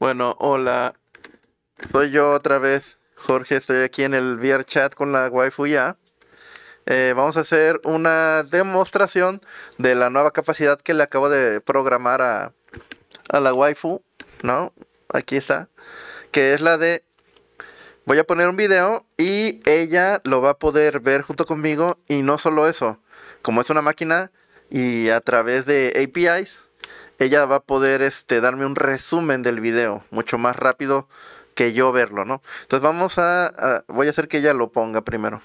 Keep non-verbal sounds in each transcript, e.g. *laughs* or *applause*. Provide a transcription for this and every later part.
Bueno, hola. Soy yo otra vez, Jorge. Estoy aquí en el VR chat con la waifu ya. Eh, vamos a hacer una demostración de la nueva capacidad que le acabo de programar a, a la waifu, ¿no? Aquí está. Que es la de... Voy a poner un video y ella lo va a poder ver junto conmigo. Y no solo eso, como es una máquina y a través de APIs, ella va a poder este, darme un resumen del video mucho más rápido que yo verlo, ¿no? Entonces vamos a, a, voy a hacer que ella lo ponga primero.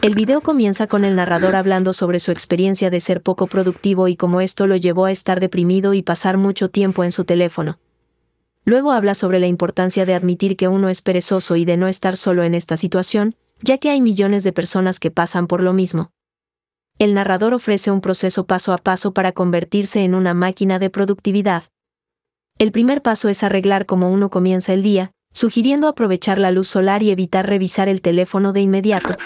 El video comienza con el narrador hablando sobre su experiencia de ser poco productivo y cómo esto lo llevó a estar deprimido y pasar mucho tiempo en su teléfono. Luego habla sobre la importancia de admitir que uno es perezoso y de no estar solo en esta situación, ya que hay millones de personas que pasan por lo mismo el narrador ofrece un proceso paso a paso para convertirse en una máquina de productividad. El primer paso es arreglar cómo uno comienza el día, sugiriendo aprovechar la luz solar y evitar revisar el teléfono de inmediato.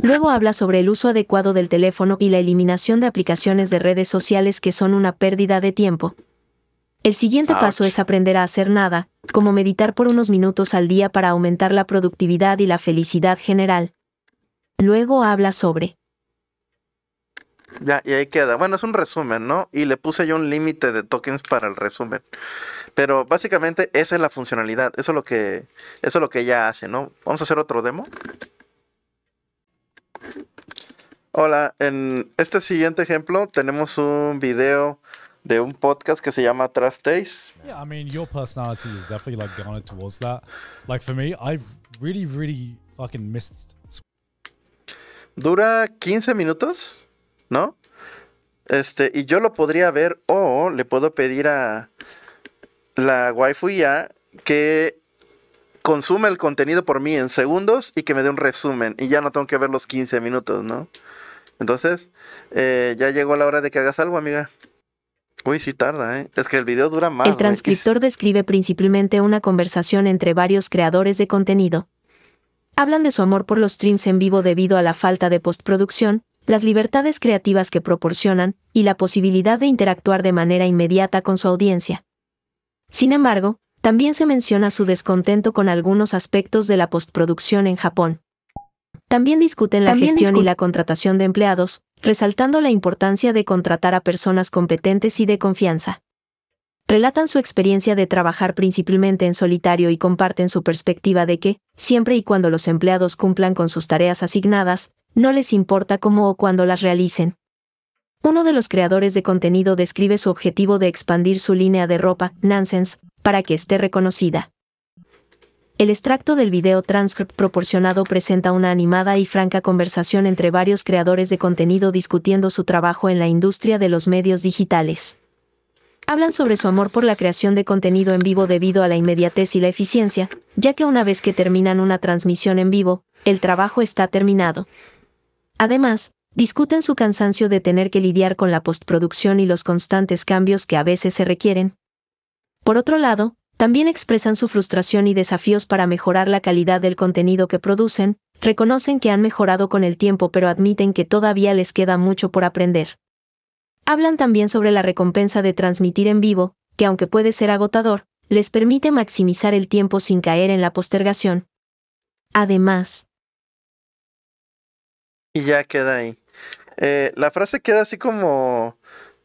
Luego habla sobre el uso adecuado del teléfono y la eliminación de aplicaciones de redes sociales que son una pérdida de tiempo. El siguiente paso es aprender a hacer nada, como meditar por unos minutos al día para aumentar la productividad y la felicidad general. Luego habla sobre ya, y ahí queda. Bueno, es un resumen, ¿no? Y le puse yo un límite de tokens para el resumen. Pero básicamente esa es la funcionalidad. Eso es lo que, eso es lo que ella hace, ¿no? Vamos a hacer otro demo. Hola, en este siguiente ejemplo tenemos un video de un podcast que se llama Trust Taste. Dura 15 minutos. ¿no? Este, y yo lo podría ver o le puedo pedir a la waifu ya que consume el contenido por mí en segundos y que me dé un resumen y ya no tengo que ver los 15 minutos, ¿no? Entonces, eh, ya llegó la hora de que hagas algo, amiga. Uy, sí tarda, ¿eh? Es que el video dura más. El transcriptor describe principalmente una conversación entre varios creadores de contenido. Hablan de su amor por los streams en vivo debido a la falta de postproducción, las libertades creativas que proporcionan y la posibilidad de interactuar de manera inmediata con su audiencia. Sin embargo, también se menciona su descontento con algunos aspectos de la postproducción en Japón. También discuten la gestión y la contratación de empleados, resaltando la importancia de contratar a personas competentes y de confianza. Relatan su experiencia de trabajar principalmente en solitario y comparten su perspectiva de que, siempre y cuando los empleados cumplan con sus tareas asignadas, no les importa cómo o cuándo las realicen. Uno de los creadores de contenido describe su objetivo de expandir su línea de ropa, Nonsense, para que esté reconocida. El extracto del video transcript proporcionado presenta una animada y franca conversación entre varios creadores de contenido discutiendo su trabajo en la industria de los medios digitales. Hablan sobre su amor por la creación de contenido en vivo debido a la inmediatez y la eficiencia, ya que una vez que terminan una transmisión en vivo, el trabajo está terminado. Además, discuten su cansancio de tener que lidiar con la postproducción y los constantes cambios que a veces se requieren. Por otro lado, también expresan su frustración y desafíos para mejorar la calidad del contenido que producen, reconocen que han mejorado con el tiempo pero admiten que todavía les queda mucho por aprender. Hablan también sobre la recompensa de transmitir en vivo, que aunque puede ser agotador, les permite maximizar el tiempo sin caer en la postergación. Además, y ya queda ahí. Eh, la frase queda así como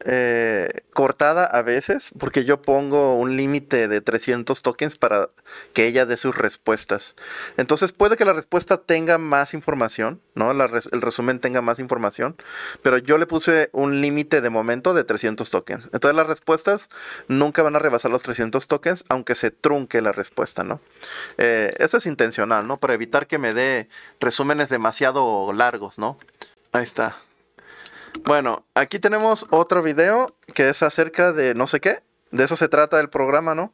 eh, cortada a veces, porque yo pongo un límite de 300 tokens para que ella dé sus respuestas. Entonces puede que la respuesta tenga más información, ¿no? el resumen tenga más información, pero yo le puse un límite de momento de 300 tokens. Entonces las respuestas nunca van a rebasar los 300 tokens, aunque se trunque la respuesta, ¿no? Eh, eso es intencional, ¿no? Para evitar que me dé resúmenes demasiado largos, ¿no? Ahí está. Bueno, aquí tenemos otro video que es acerca de no sé qué. De eso se trata el programa, ¿no?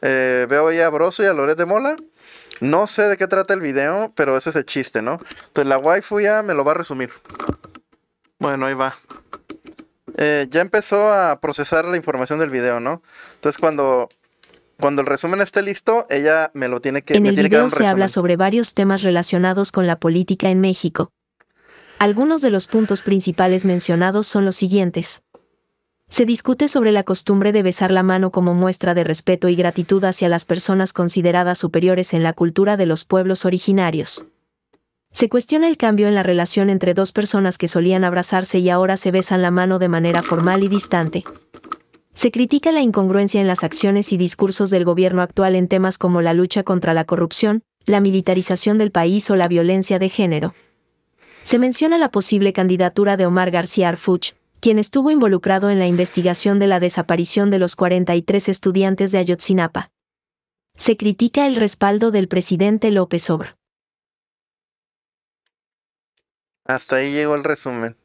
Eh, veo ahí a Broso y a Loret de Mola. No sé de qué trata el video, pero ese es el chiste, ¿no? Entonces la waifu ya me lo va a resumir. Bueno, ahí va. Eh, ya empezó a procesar la información del video, ¿no? Entonces cuando cuando el resumen esté listo, ella me lo tiene que En me el tiene video se habla sobre varios temas relacionados con la política en México. Algunos de los puntos principales mencionados son los siguientes. Se discute sobre la costumbre de besar la mano como muestra de respeto y gratitud hacia las personas consideradas superiores en la cultura de los pueblos originarios. Se cuestiona el cambio en la relación entre dos personas que solían abrazarse y ahora se besan la mano de manera formal y distante. Se critica la incongruencia en las acciones y discursos del gobierno actual en temas como la lucha contra la corrupción, la militarización del país o la violencia de género se menciona la posible candidatura de Omar García Arfuch, quien estuvo involucrado en la investigación de la desaparición de los 43 estudiantes de Ayotzinapa. Se critica el respaldo del presidente López Obrador. Hasta ahí llegó el resumen.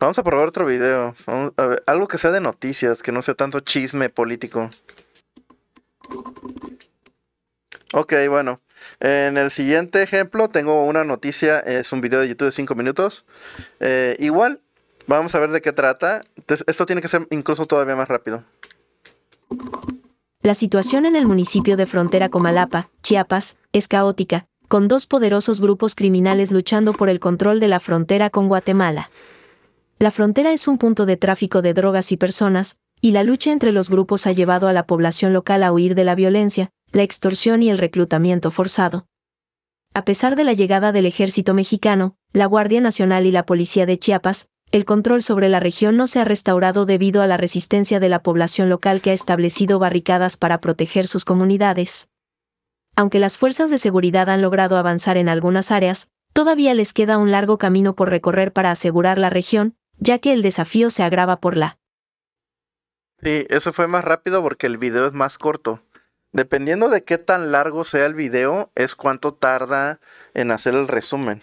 Vamos a probar otro video. algo que sea de noticias, que no sea tanto chisme político. Ok, bueno. En el siguiente ejemplo tengo una noticia, es un video de YouTube de 5 minutos. Eh, igual, vamos a ver de qué trata. Esto tiene que ser incluso todavía más rápido. La situación en el municipio de Frontera Comalapa, Chiapas, es caótica, con dos poderosos grupos criminales luchando por el control de la frontera con Guatemala. La frontera es un punto de tráfico de drogas y personas, y la lucha entre los grupos ha llevado a la población local a huir de la violencia, la extorsión y el reclutamiento forzado. A pesar de la llegada del ejército mexicano, la Guardia Nacional y la Policía de Chiapas, el control sobre la región no se ha restaurado debido a la resistencia de la población local que ha establecido barricadas para proteger sus comunidades. Aunque las fuerzas de seguridad han logrado avanzar en algunas áreas, todavía les queda un largo camino por recorrer para asegurar la región, ya que el desafío se agrava por la Sí, eso fue más rápido porque el video es más corto. Dependiendo de qué tan largo sea el video, es cuánto tarda en hacer el resumen.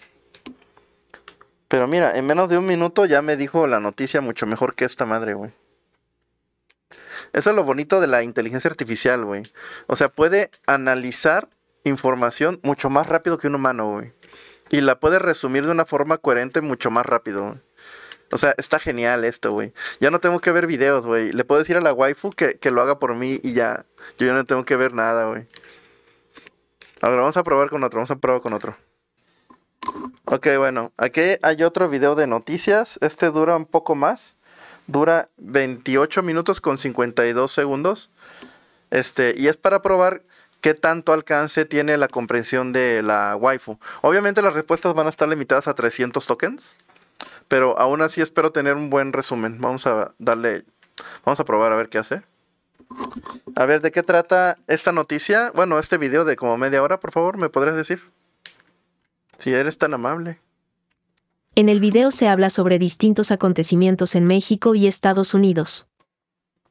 Pero mira, en menos de un minuto ya me dijo la noticia mucho mejor que esta madre, güey. Eso es lo bonito de la inteligencia artificial, güey. O sea, puede analizar información mucho más rápido que un humano, güey. Y la puede resumir de una forma coherente mucho más rápido. güey. O sea, está genial esto, güey. Ya no tengo que ver videos, güey. Le puedo decir a la waifu que, lo haga por mí y ya. Yo ya no tengo que ver nada, güey. A vamos a probar con otro. Vamos a probar con otro. Ok, bueno. Aquí hay otro video de noticias. Este dura un poco más. Dura 28 minutos con 52 segundos. Este, y es para probar qué tanto alcance tiene la comprensión de la waifu. Obviamente las respuestas van a estar limitadas a 300 tokens. Pero aún así espero tener un buen resumen. Vamos a darle, vamos a probar a ver qué hace. A ver, ¿de qué trata esta noticia? Bueno, este video de como media hora, por favor, ¿me podrías decir? Si eres tan amable. En el video se habla sobre distintos acontecimientos en México y Estados Unidos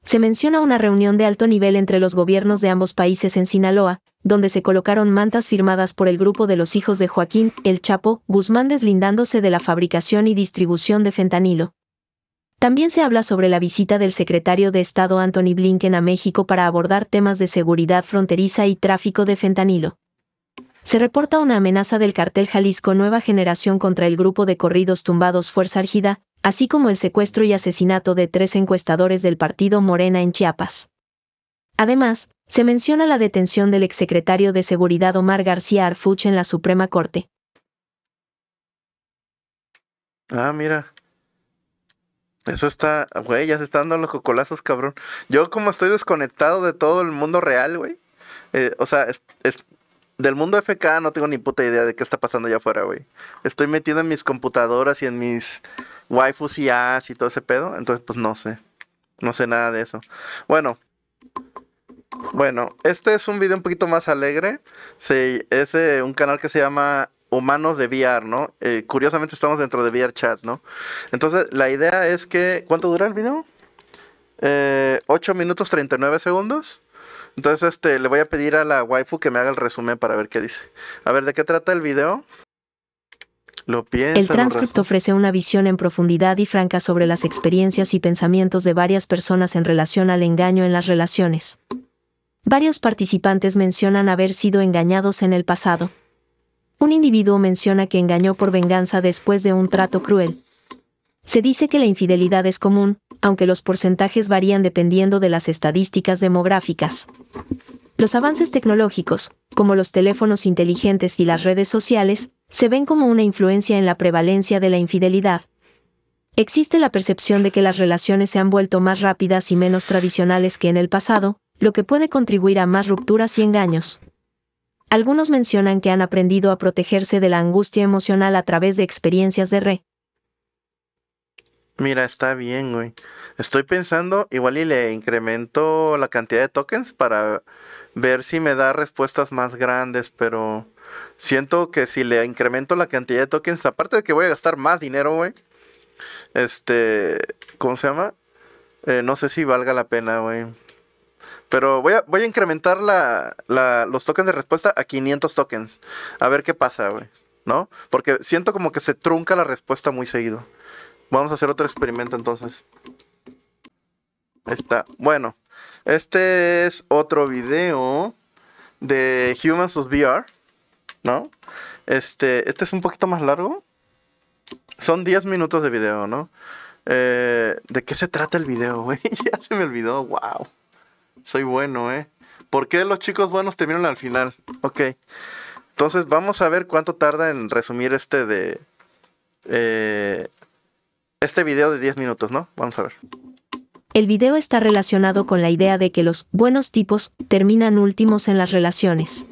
se menciona una reunión de alto nivel entre los gobiernos de ambos países en Sinaloa, donde se colocaron mantas firmadas por el grupo de los hijos de Joaquín, el Chapo, Guzmán deslindándose de la fabricación y distribución de fentanilo. También se habla sobre la visita del secretario de Estado Anthony Blinken a México para abordar temas de seguridad fronteriza y tráfico de fentanilo. Se reporta una amenaza del cartel Jalisco Nueva Generación contra el grupo de corridos tumbados Fuerza Argida, así como el secuestro y asesinato de tres encuestadores del partido Morena en Chiapas. Además, se menciona la detención del exsecretario de Seguridad Omar García Arfuch en la Suprema Corte. Ah, mira. Eso está, güey, ya se están dando los cocolazos, cabrón. Yo como estoy desconectado de todo el mundo real, güey. Eh, o sea, es, del mundo FK no tengo ni puta idea de qué está pasando allá afuera, güey. Estoy metido en mis computadoras y en mis waifus y as y todo ese pedo. Entonces, pues no sé. No sé nada de eso. Bueno. Bueno, este es un video un poquito más alegre. Sí, es de un canal que se llama Humanos de VR, ¿no? Eh, curiosamente estamos dentro de VR Chat, ¿no? Entonces, la idea es que... ¿Cuánto dura el video? 8 eh, minutos 39 segundos. Entonces, este, le voy a pedir a la waifu que me haga el resumen para ver qué dice. A ver, ¿de qué trata el video? el transcript ofrece una visión en profundidad y franca sobre las experiencias y pensamientos de varias personas en relación al engaño en las relaciones. Varios participantes mencionan haber sido engañados en el pasado. Un individuo menciona que engañó por venganza después de un trato cruel. Se dice que la infidelidad es común, aunque los porcentajes varían dependiendo de las estadísticas demográficas. Los avances tecnológicos, como los teléfonos inteligentes y las redes sociales, se ven como una influencia en la prevalencia de la infidelidad. Existe la percepción de que las relaciones se han vuelto más rápidas y menos tradicionales que en el pasado, lo que puede contribuir a más rupturas y engaños. Algunos mencionan que han aprendido a protegerse de la angustia emocional a través de experiencias de re Mira, está bien, güey. Estoy pensando, igual y le incremento la cantidad de tokens para ver si me da respuestas más grandes, pero siento que si le incremento la cantidad de tokens, aparte de que voy a gastar más dinero, güey, este, ¿cómo se llama? Eh, no sé si valga la pena, güey. Pero voy a, voy a incrementar la, la, los tokens de respuesta a 500 tokens. A ver qué pasa, güey. ¿No? Porque siento como que se trunca la respuesta muy seguido. Vamos a hacer otro experimento entonces. Está. Bueno. Este es otro video de Humans of VR. ¿No? Este. Este es un poquito más largo. Son 10 minutos de video, ¿no? Eh, ¿De qué se trata el video, güey? *laughs* ya se me olvidó, wow. Soy bueno, ¿eh? ¿Por qué los chicos buenos terminan al final? Ok. Entonces vamos a ver cuánto tarda en resumir este de... Eh, este video de 10 minutos, ¿no? Vamos a ver. El video está relacionado con la idea de que los buenos tipos terminan últimos en las relaciones.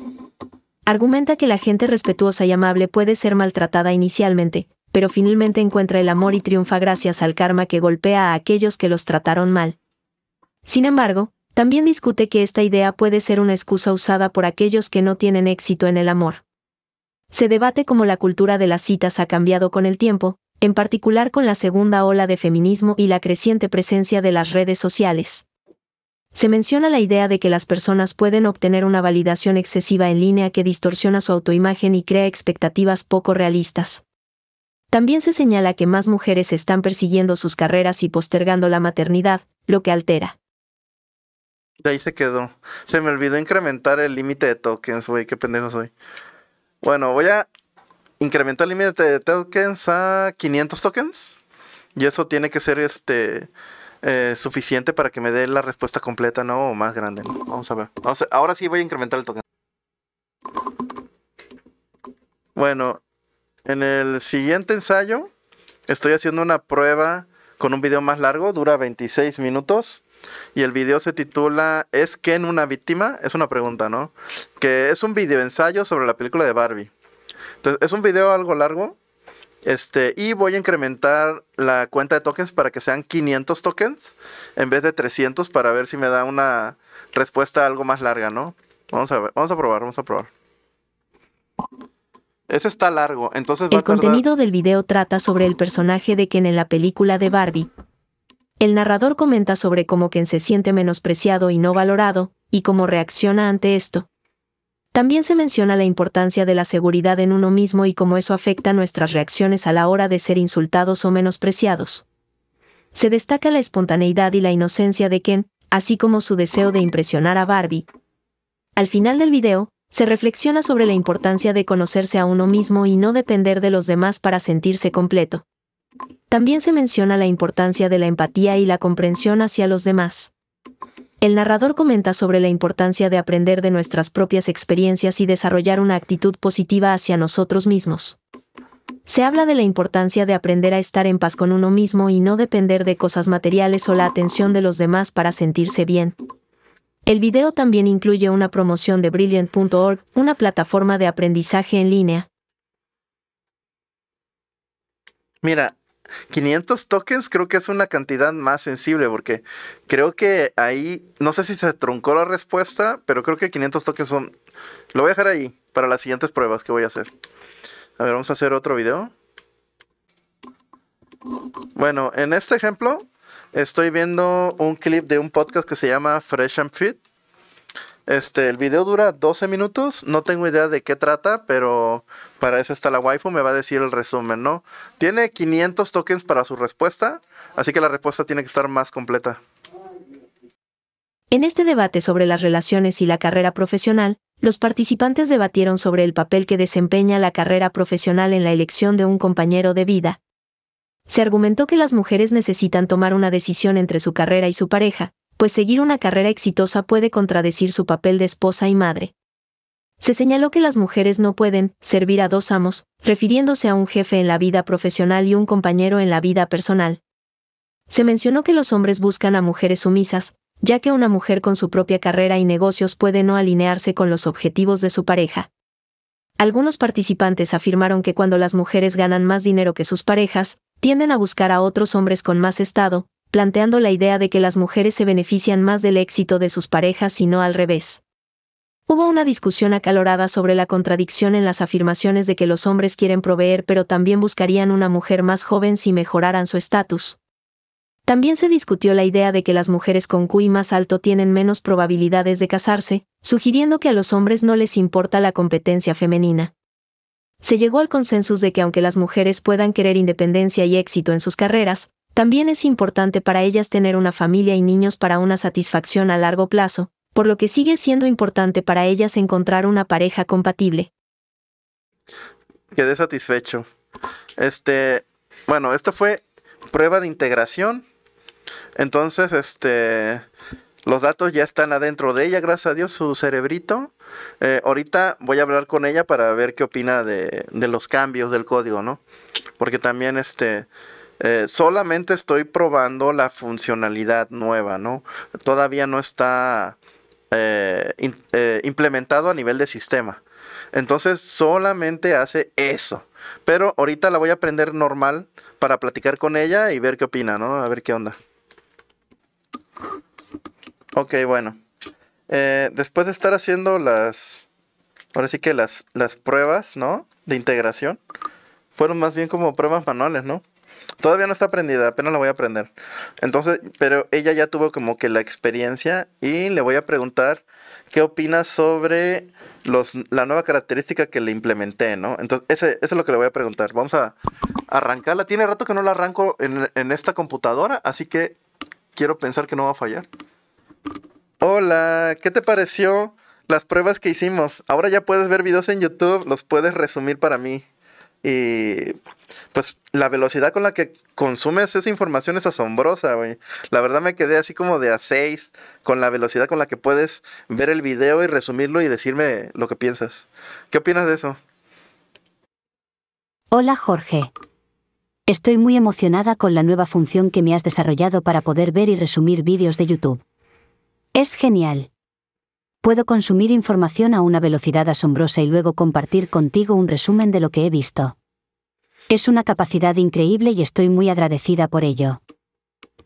Argumenta que la gente respetuosa y amable puede ser maltratada inicialmente, pero finalmente encuentra el amor y triunfa gracias al karma que golpea a aquellos que los trataron mal. Sin embargo, también discute que esta idea puede ser una excusa usada por aquellos que no tienen éxito en el amor. Se debate cómo la cultura de las citas ha cambiado con el tiempo, en particular con la segunda ola de feminismo y la creciente presencia de las redes sociales. Se menciona la idea de que las personas pueden obtener una validación excesiva en línea que distorsiona su autoimagen y crea expectativas poco realistas. También se señala que más mujeres están persiguiendo sus carreras y postergando la maternidad, lo que altera. Y ahí se quedó. Se me olvidó incrementar el límite de tokens, güey, qué pendejo soy. Bueno, voy a Incrementar el límite de tokens a 500 tokens. Y eso tiene que ser este eh, suficiente para que me dé la respuesta completa, ¿no? O más grande. Vamos a ver. ahora sí voy a incrementar el token. Bueno, en el siguiente ensayo estoy haciendo una prueba con un video más largo, dura 26 minutos. Y el video se titula ¿Es Ken una víctima? Es una pregunta, ¿no? Que es un video ensayo sobre la película de Barbie es un video algo largo. Este, y voy a incrementar la cuenta de tokens para que sean 500 tokens en vez de 300 para ver si me da una respuesta algo más larga, ¿no? Vamos a ver, vamos a probar, vamos a probar. Eso está largo, entonces El contenido del video trata sobre el personaje de quien en la película de Barbie. El narrador comenta sobre cómo quien se siente menospreciado y no valorado, y cómo reacciona ante esto. También se menciona la importancia de la seguridad en uno mismo y cómo eso afecta nuestras reacciones a la hora de ser insultados o menospreciados. Se destaca la espontaneidad y la inocencia de Ken, así como su deseo de impresionar a Barbie. Al final del video, se reflexiona sobre la importancia de conocerse a uno mismo y no depender de los demás para sentirse completo. También se menciona la importancia de la empatía y la comprensión hacia los demás. El narrador comenta sobre la importancia de aprender de nuestras propias experiencias y desarrollar una actitud positiva hacia nosotros mismos. Se habla de la importancia de aprender a estar en paz con uno mismo y no depender de cosas materiales o la atención de los demás para sentirse bien. El video también incluye una promoción de Brilliant.org, una plataforma de aprendizaje en línea. Mira, 500 tokens creo que es una cantidad más sensible porque creo que ahí, no sé si se truncó la respuesta, pero creo que 500 tokens son... Lo voy a dejar ahí para las siguientes pruebas que voy a hacer. A ver, vamos a hacer otro video. Bueno, en este ejemplo estoy viendo un clip de un podcast que se llama Fresh and Fit este, el video dura 12 minutos, no tengo idea de qué trata, pero para eso está la waifu, me va a decir el resumen, ¿no? Tiene 500 tokens para su respuesta, así que la respuesta tiene que estar más completa. En este debate sobre las relaciones y la carrera profesional, los participantes debatieron sobre el papel que desempeña la carrera profesional en la elección de un compañero de vida. Se argumentó que las mujeres necesitan tomar una decisión entre su carrera y su pareja, pues seguir una carrera exitosa puede contradecir su papel de esposa y madre. Se señaló que las mujeres no pueden servir a dos amos, refiriéndose a un jefe en la vida profesional y un compañero en la vida personal. Se mencionó que los hombres buscan a mujeres sumisas, ya que una mujer con su propia carrera y negocios puede no alinearse con los objetivos de su pareja. Algunos participantes afirmaron que cuando las mujeres ganan más dinero que sus parejas, tienden a buscar a otros hombres con más estado, planteando la idea de que las mujeres se benefician más del éxito de sus parejas y no al revés. Hubo una discusión acalorada sobre la contradicción en las afirmaciones de que los hombres quieren proveer pero también buscarían una mujer más joven si mejoraran su estatus. También se discutió la idea de que las mujeres con QI más alto tienen menos probabilidades de casarse, sugiriendo que a los hombres no les importa la competencia femenina. Se llegó al consenso de que aunque las mujeres puedan querer independencia y éxito en sus carreras, también es importante para ellas tener una familia y niños para una satisfacción a largo plazo, por lo que sigue siendo importante para ellas encontrar una pareja compatible. Quedé satisfecho. Este, bueno, esto fue prueba de integración. Entonces, este, los datos ya están adentro de ella, gracias a Dios, su cerebrito. Eh, ahorita voy a hablar con ella para ver qué opina de los cambios del código, ¿no? Porque también, este, eh, solamente estoy probando la funcionalidad nueva, ¿no? Todavía no está eh, eh, implementado a nivel de sistema. Entonces solamente hace eso. Pero ahorita la voy a aprender normal para platicar con ella y ver qué opina, ¿no? A ver qué onda. Ok, bueno. después de estar haciendo las, ahora sí que las, las pruebas, ¿no? De integración. Fueron más bien como pruebas manuales, ¿no? Todavía no está aprendida, apenas la voy a aprender. Entonces, pero ella ya tuvo como que la experiencia y le voy a preguntar qué opina sobre los, la nueva característica que le implementé, ¿no? Entonces, ese, eso es lo que le voy a preguntar. Vamos a arrancarla. Tiene rato que no la arranco en, en esta computadora, así que quiero pensar que no va a fallar. Hola, ¿qué te pareció las pruebas que hicimos? Ahora ya puedes ver videos en YouTube, los puedes resumir para mí. Y pues la velocidad con la que consumes esa información es asombrosa, güey. La verdad me quedé así como de a seis con la velocidad con la que puedes ver el video y resumirlo y decirme lo que piensas. ¿Qué opinas de eso? Hola Jorge. Estoy muy emocionada con la nueva función que me has desarrollado para poder ver y resumir vídeos de YouTube. Es genial puedo consumir información a una velocidad asombrosa y luego compartir contigo un resumen de lo que he visto. Es una capacidad increíble y estoy muy agradecida por ello.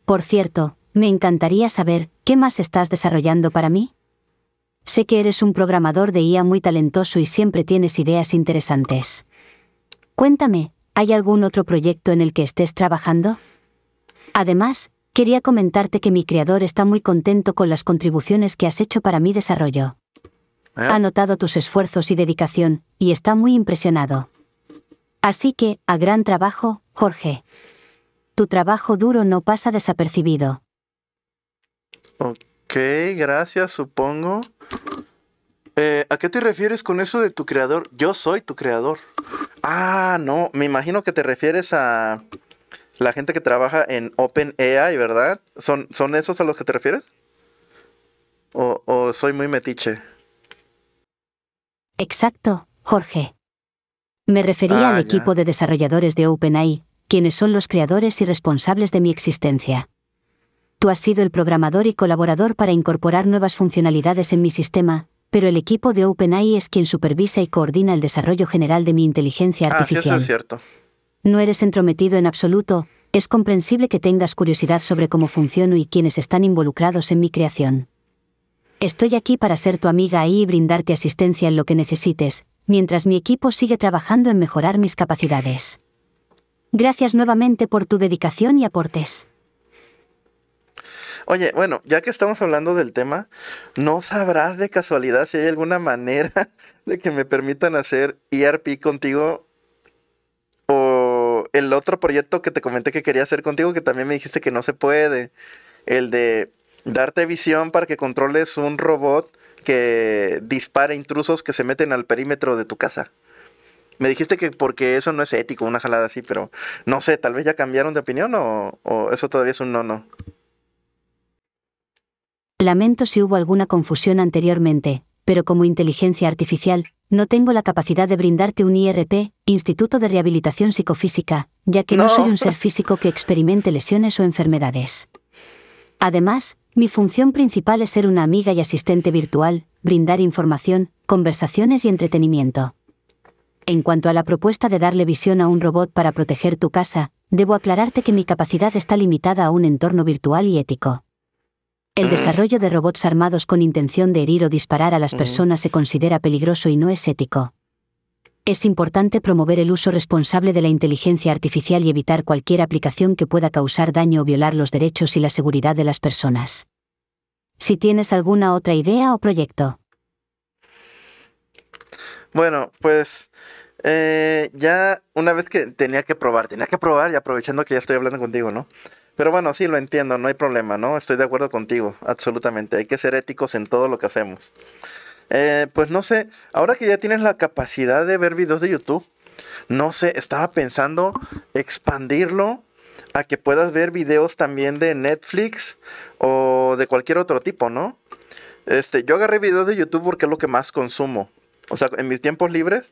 Por cierto, me encantaría saber, ¿qué más estás desarrollando para mí? Sé que eres un programador de IA muy talentoso y siempre tienes ideas interesantes. Cuéntame, ¿hay algún otro proyecto en el que estés trabajando? Además, Quería comentarte que mi creador está muy contento con las contribuciones que has hecho para mi desarrollo. ¿Eh? Ha notado tus esfuerzos y dedicación, y está muy impresionado. Así que, a gran trabajo, Jorge. Tu trabajo duro no pasa desapercibido. Ok, gracias, supongo. Eh, ¿A qué te refieres con eso de tu creador? Yo soy tu creador. Ah, no, me imagino que te refieres a la gente que trabaja en OpenAI, ¿verdad? ¿Son, ¿Son esos a los que te refieres? ¿O, soy muy metiche? Exacto, Jorge. Me refería ah, al equipo de desarrolladores de OpenAI, quienes son los creadores y responsables de mi existencia. Tú has sido el programador y colaborador para incorporar nuevas funcionalidades en mi sistema, pero el equipo de OpenAI es quien supervisa y coordina el desarrollo general de mi inteligencia artificial. Ah, eso es cierto no eres entrometido en absoluto, es comprensible que tengas curiosidad sobre cómo funciono y quienes están involucrados en mi creación. Estoy aquí para ser tu amiga y brindarte asistencia en lo que necesites, mientras mi equipo sigue trabajando en mejorar mis capacidades. Gracias nuevamente por tu dedicación y aportes. Oye, bueno, ya que estamos hablando del tema, ¿no sabrás de casualidad si hay alguna manera *laughs* de que me permitan hacer ERP contigo o el otro proyecto que te comenté que quería hacer contigo, que también me dijiste que no se puede. El de darte visión para que controles un robot que dispara intrusos que se meten al perímetro de tu casa. Me dijiste que porque eso no es ético, una jalada así, pero no sé, tal vez ya cambiaron de opinión o, o eso todavía es un no, no. Lamento si hubo alguna confusión anteriormente, pero como inteligencia artificial, no tengo la capacidad de brindarte un IRP, Instituto de Rehabilitación Psicofísica, ya que no, no soy un ser físico que experimente lesiones o enfermedades. Además, mi función principal es ser una amiga y asistente virtual, brindar información, conversaciones y entretenimiento. En cuanto a la propuesta de darle visión a un robot para proteger tu casa, debo aclararte que mi capacidad está limitada a un entorno virtual y ético. El mm. desarrollo de robots armados con intención de herir o disparar a las mm. personas se considera peligroso y no es ético. Es importante promover el uso responsable de la inteligencia artificial y evitar cualquier aplicación que pueda causar daño o violar los derechos y la seguridad de las personas. Si tienes alguna otra idea o proyecto. Bueno, pues eh, ya una vez que tenía que probar, tenía que probar y aprovechando que ya estoy hablando contigo, ¿no? Pero bueno, sí, lo entiendo, no hay problema, ¿no? Estoy de acuerdo contigo, absolutamente. Hay que ser éticos en todo lo que hacemos. Eh, pues no sé, ahora que ya tienes la capacidad de ver videos de YouTube, no sé, estaba pensando expandirlo a que puedas ver videos también de Netflix o de cualquier otro tipo, ¿no? Este, yo agarré videos de YouTube porque es lo que más consumo. O sea, en mis tiempos libres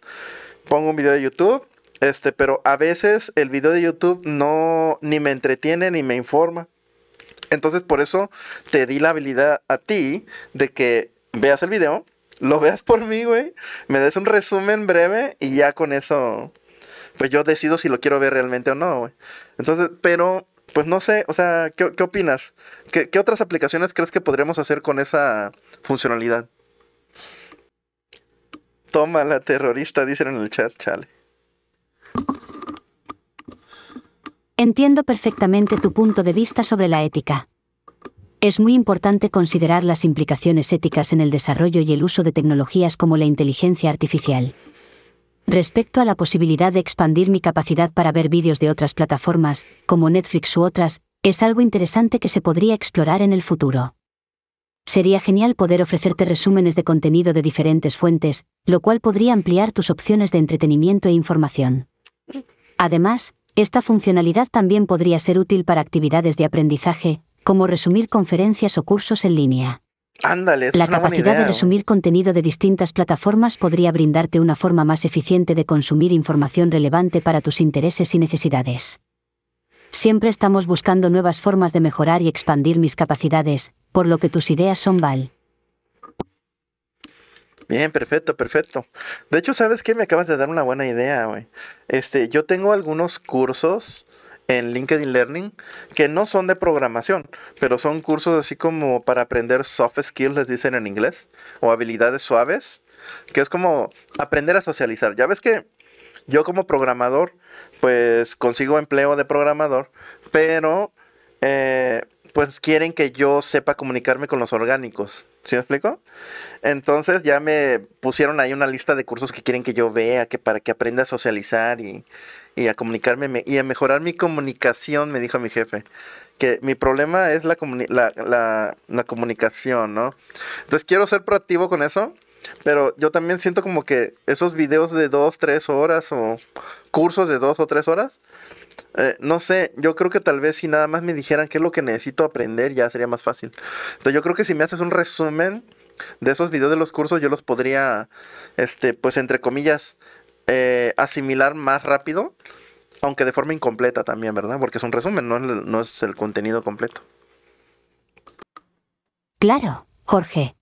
pongo un video de YouTube este, pero a veces el video de YouTube no ni me entretiene ni me informa. Entonces por eso te di la habilidad a ti de que veas el video, lo veas por mí, güey, me des un resumen breve y ya con eso, pues yo decido si lo quiero ver realmente o no, güey. Entonces, pero, pues no sé, o sea, ¿qué, opinas? ¿Qué, ¿Qué otras aplicaciones crees que podríamos hacer con esa funcionalidad? Toma la terrorista, dicen en el chat, chale. Entiendo perfectamente tu punto de vista sobre la ética. Es muy importante considerar las implicaciones éticas en el desarrollo y el uso de tecnologías como la inteligencia artificial. Respecto a la posibilidad de expandir mi capacidad para ver vídeos de otras plataformas, como Netflix u otras, es algo interesante que se podría explorar en el futuro. Sería genial poder ofrecerte resúmenes de contenido de diferentes fuentes, lo cual podría ampliar tus opciones de entretenimiento e información. Además, esta funcionalidad también podría ser útil para actividades de aprendizaje, como resumir conferencias o cursos en línea. la capacidad de ¿eh? resumir contenido de distintas plataformas podría brindarte una forma más eficiente de consumir información relevante para tus intereses y necesidades. Siempre estamos buscando nuevas formas de mejorar y expandir mis capacidades, por lo que tus ideas son val. Bien, perfecto, perfecto. De hecho, ¿sabes qué? Me acabas de dar una buena idea, güey. Este, yo tengo algunos cursos en LinkedIn Learning que no son de programación, pero son cursos así como para aprender soft skills, les dicen en inglés, o habilidades suaves, que es como aprender a socializar. Ya ves que yo como programador, pues consigo empleo de programador, pero eh, pues quieren que yo sepa comunicarme con los orgánicos. ¿Sí me explico? Entonces ya me pusieron ahí una lista de cursos que quieren que yo vea, que para que aprenda a socializar y, a comunicarme y a mejorar mi comunicación, me dijo mi jefe. Que mi problema es la, la, la comunicación, ¿no? Entonces quiero ser proactivo con eso. Pero yo también siento como que esos videos de dos, tres horas o cursos de dos o tres horas, eh, no sé, yo creo que tal vez si nada más me dijeran qué es lo que necesito aprender, ya sería más fácil. Entonces yo creo que si me haces un resumen de esos videos de los cursos, yo los podría, este, pues entre comillas, eh, asimilar más rápido, aunque de forma incompleta también, ¿verdad? Porque es un resumen, no no es el contenido completo. Claro, Jorge.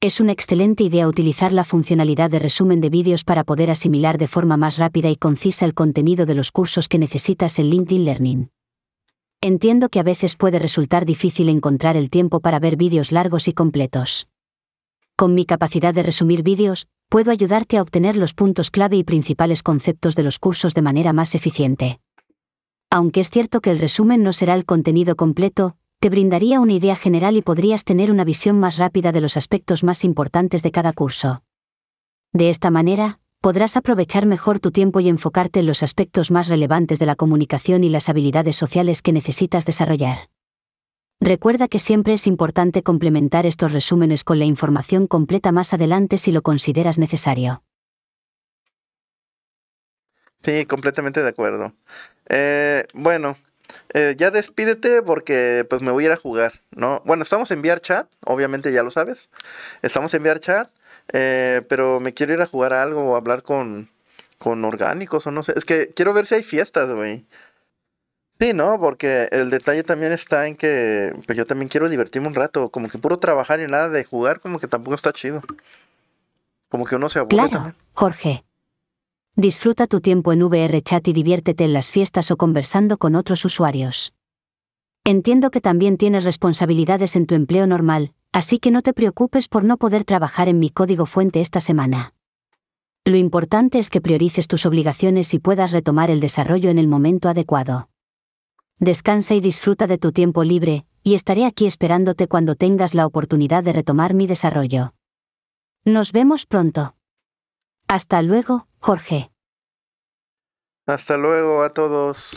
Es una excelente idea utilizar la funcionalidad de resumen de vídeos para poder asimilar de forma más rápida y concisa el contenido de los cursos que necesitas en LinkedIn Learning. Entiendo que a veces puede resultar difícil encontrar el tiempo para ver vídeos largos y completos. Con mi capacidad de resumir vídeos, puedo ayudarte a obtener los puntos clave y principales conceptos de los cursos de manera más eficiente. Aunque es cierto que el resumen no será el contenido completo, te brindaría una idea general y podrías tener una visión más rápida de los aspectos más importantes de cada curso. De esta manera, podrás aprovechar mejor tu tiempo y enfocarte en los aspectos más relevantes de la comunicación y las habilidades sociales que necesitas desarrollar. Recuerda que siempre es importante complementar estos resúmenes con la información completa más adelante si lo consideras necesario. Sí, completamente de acuerdo. Eh, bueno, eh, ya despídete porque pues me voy a ir a jugar, ¿no? Bueno, estamos en chat, obviamente ya lo sabes. Estamos en chat, eh, pero me quiero ir a jugar a algo o hablar con, con orgánicos o no sé. Es que quiero ver si hay fiestas, güey. Sí, no, porque el detalle también está en que pues, yo también quiero divertirme un rato, como que puro trabajar y nada de jugar, como que tampoco está chido. Como que uno se aburre. Claro, Jorge. Disfruta tu tiempo en VR Chat y diviértete en las fiestas o conversando con otros usuarios. Entiendo que también tienes responsabilidades en tu empleo normal, así que no te preocupes por no poder trabajar en mi código fuente esta semana. Lo importante es que priorices tus obligaciones y puedas retomar el desarrollo en el momento adecuado. Descansa y disfruta de tu tiempo libre, y estaré aquí esperándote cuando tengas la oportunidad de retomar mi desarrollo. Nos vemos pronto. Hasta luego, Jorge. Hasta luego a todos.